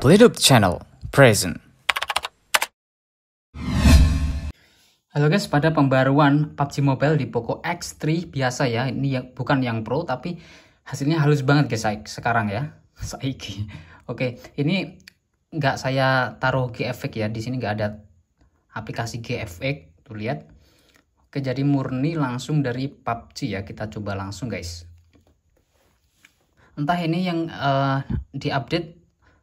Blidup Channel Present. Halo guys, pada pembaruan PUBG Mobile di Poco X3 biasa ya, ini yang, bukan yang Pro tapi hasilnya halus banget guys sekarang ya. Saiki. Oke, ini nggak saya taruh GFX ya, di sini nggak ada aplikasi GFX, tuh lihat. Oke, jadi murni langsung dari PUBG ya, kita coba langsung guys. Entah ini yang uh, diupdate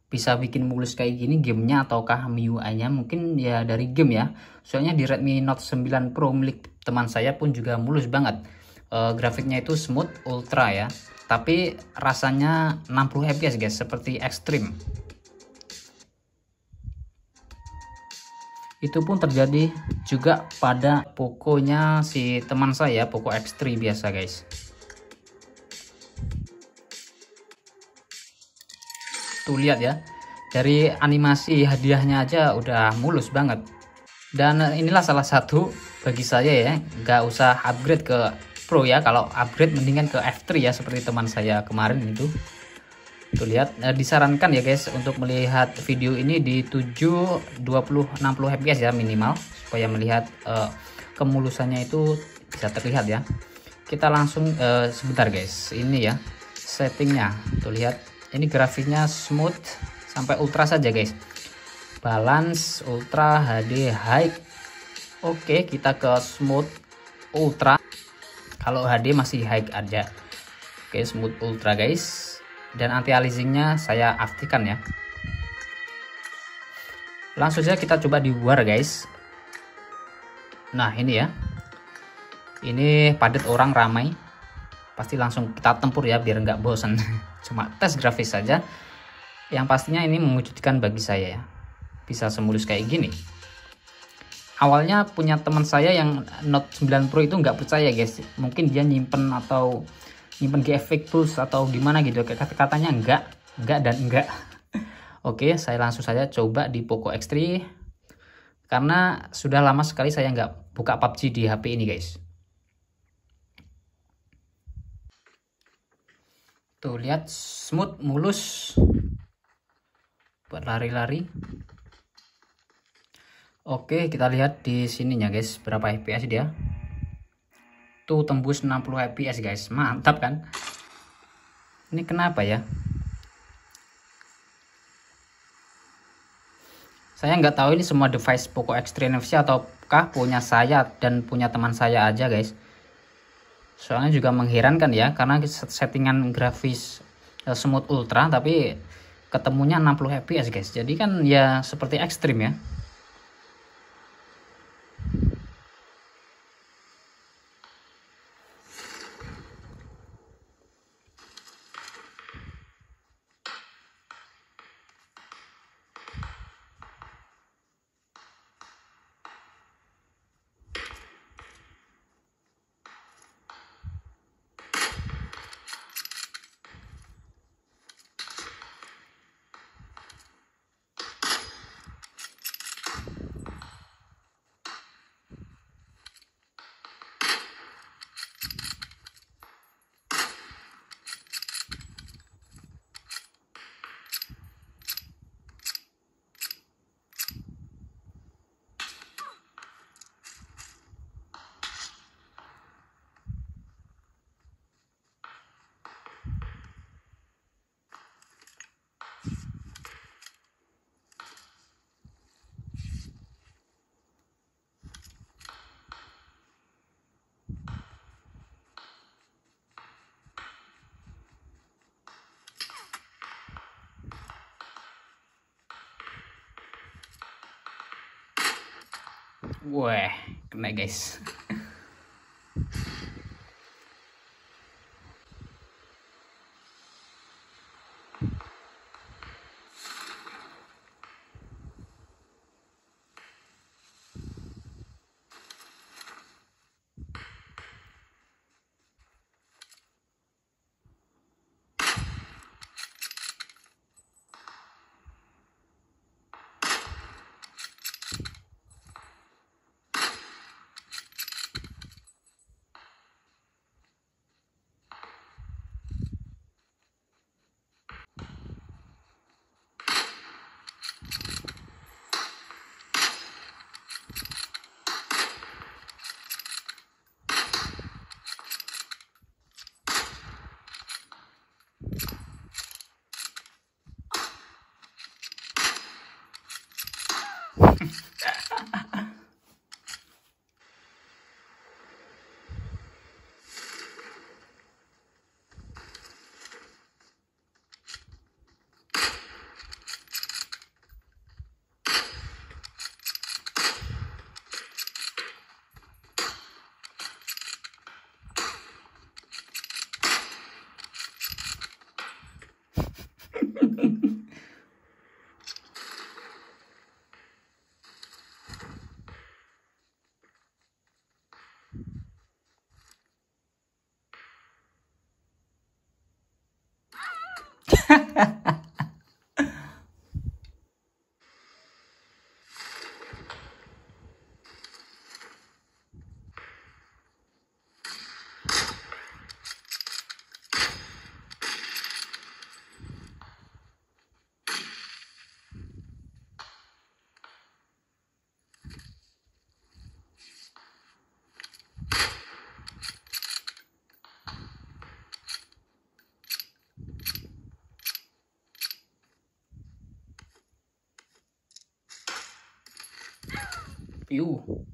bisa bikin mulus kayak gini gamenya ataukah MIUI-nya mungkin ya dari game ya soalnya di Redmi Note 9 Pro milik teman saya pun juga mulus banget e, grafiknya itu smooth ultra ya tapi rasanya 60 fps guys seperti ekstrim itu pun terjadi juga pada pokoknya si teman saya pokok ekstrim biasa guys Tuh lihat ya. Dari animasi hadiahnya aja udah mulus banget. Dan inilah salah satu bagi saya ya, nggak usah upgrade ke Pro ya. Kalau upgrade mendingan ke F3 ya seperti teman saya kemarin itu. Tuh lihat, nah, disarankan ya guys untuk melihat video ini di 7 20 60 fps ya minimal supaya melihat uh, kemulusannya itu bisa terlihat ya. Kita langsung uh, sebentar guys. Ini ya settingnya. Tuh lihat ini grafiknya smooth sampai ultra saja guys balance ultra HD high oke kita ke smooth ultra kalau HD masih high aja oke smooth ultra guys dan anti aliasingnya saya aktifkan ya langsung saja kita coba di luar guys nah ini ya ini padat orang ramai pasti langsung kita tempur ya biar nggak bosan cuma tes grafis saja yang pastinya ini mengejutkan bagi saya ya bisa semulus kayak gini awalnya punya teman saya yang Note 9 Pro itu nggak percaya guys mungkin dia nyimpen atau nyimpen GFX Plus atau gimana gitu kata-katanya enggak enggak dan enggak oke saya langsung saja coba di Poco X3 karena sudah lama sekali saya nggak buka PUBG di HP ini guys tuh lihat smooth mulus buat lari-lari oke kita lihat di sininya guys berapa fps dia tuh tembus 60 fps guys mantap kan ini kenapa ya saya nggak tahu ini semua device Poco X3 NFC ataukah punya saya dan punya teman saya aja guys soalnya juga mengherankan ya karena settingan grafis eh, smooth ultra tapi ketemunya 60 fps guys jadi kan ya seperti ekstrim ya Wah, kena guys. 比武。